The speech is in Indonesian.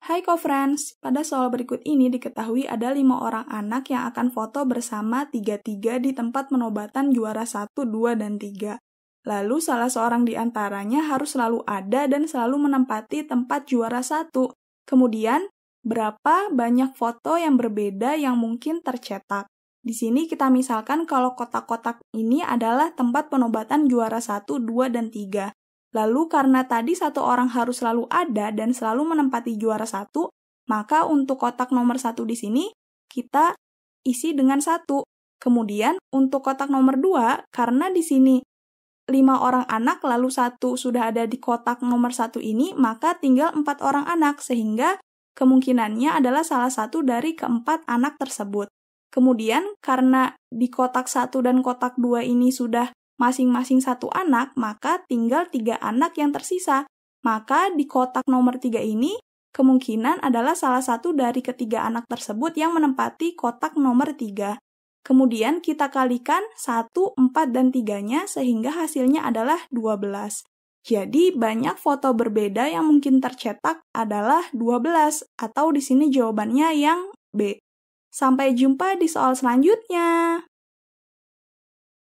Hai co-friends, pada soal berikut ini diketahui ada lima orang anak yang akan foto bersama tiga-tiga di tempat penobatan juara 1, 2, dan 3. Lalu salah seorang di antaranya harus selalu ada dan selalu menempati tempat juara 1. Kemudian, berapa banyak foto yang berbeda yang mungkin tercetak? Di sini kita misalkan kalau kotak-kotak ini adalah tempat penobatan juara 1, 2, dan 3. Lalu karena tadi satu orang harus selalu ada dan selalu menempati juara satu, maka untuk kotak nomor satu di sini, kita isi dengan satu. Kemudian untuk kotak nomor dua, karena di sini lima orang anak lalu satu sudah ada di kotak nomor satu ini, maka tinggal empat orang anak, sehingga kemungkinannya adalah salah satu dari keempat anak tersebut. Kemudian karena di kotak satu dan kotak dua ini sudah masing-masing satu anak, maka tinggal tiga anak yang tersisa. Maka di kotak nomor tiga ini, kemungkinan adalah salah satu dari ketiga anak tersebut yang menempati kotak nomor tiga. Kemudian kita kalikan 1, 4, dan 3-nya sehingga hasilnya adalah 12. Jadi banyak foto berbeda yang mungkin tercetak adalah 12 atau di sini jawabannya yang B. Sampai jumpa di soal selanjutnya.